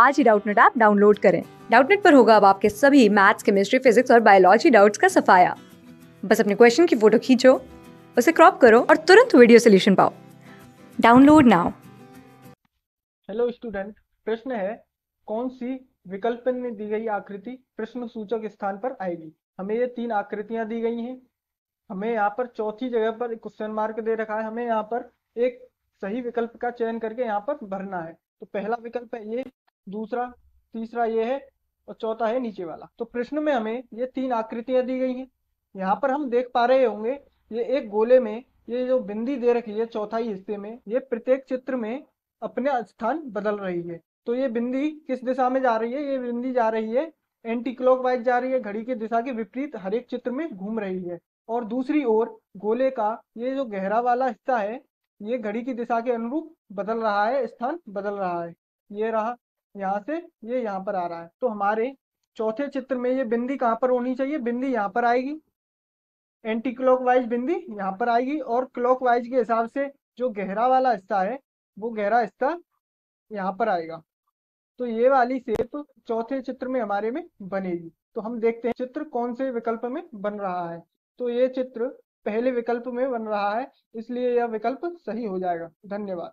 आज ही Doubtnut app download करें डाउटनेट पर होगा अब आपके सभी मैथ्स केमिस्ट्री फिजिक्स और बायोलॉजी डाउट्स का सफाया बस अपने क्वेश्चन की फोटो खींचो उसे क्रॉप करो और तुरंत वीडियो सोल्यूशन पाओ डाउनलोड नाउ हेलो स्टूडेंट प्रश्न है कौन सी विकल्प में दी गई आकृति प्रश्न सूचक स्थान पर आएगी हमें ये तीन आकृतियां दी गई हैं हमें यहाँ पर चौथी जगह पर क्वेश्चन मार्क दे रखा है हमें यहाँ पर एक सही विकल्प का चयन करके यहाँ पर भरना है तो पहला विकल्प है ये दूसरा तीसरा ये है और चौथा है नीचे वाला तो प्रश्न में हमें ये तीन आकृतियां दी गई हैं यहाँ पर हम देख पा रहे होंगे ये एक गोले में ये जो बिंदी दे रखी है चौथाई हिस्से में ये प्रत्येक चित्र में अपने स्थान बदल रही है तो ये बिंदी किस दिशा में जा रही है ये बिंदी जा रही है एंटी वाइज जा रही है घड़ी की दिशा के विपरीत हर एक चित्र में घूम रही है और दूसरी ओर गोले का ये जो गहरा वाला हिस्सा है ये घड़ी की दिशा के अनुरूप बदल रहा है स्थान बदल रहा है ये रहा यहाँ से ये यहाँ पर आ रहा है तो हमारे चौथे चित्र में ये बिंदी कहाँ पर होनी चाहिए बिंदी यहाँ पर आएगी एंटी क्लॉक वाइज बिंदी यहाँ पर आएगी और क्लॉक के हिसाब से जो गहरा वाला हिस्सा है वो गहरा हिस्सा यहाँ पर आएगा तो ये वाली सेप चौथे चित्र में हमारे में बनेगी तो हम देखते हैं चित्र कौन से विकल्प में बन रहा है तो ये चित्र पहले विकल्प में बन रहा है इसलिए यह विकल्प सही हो जाएगा धन्यवाद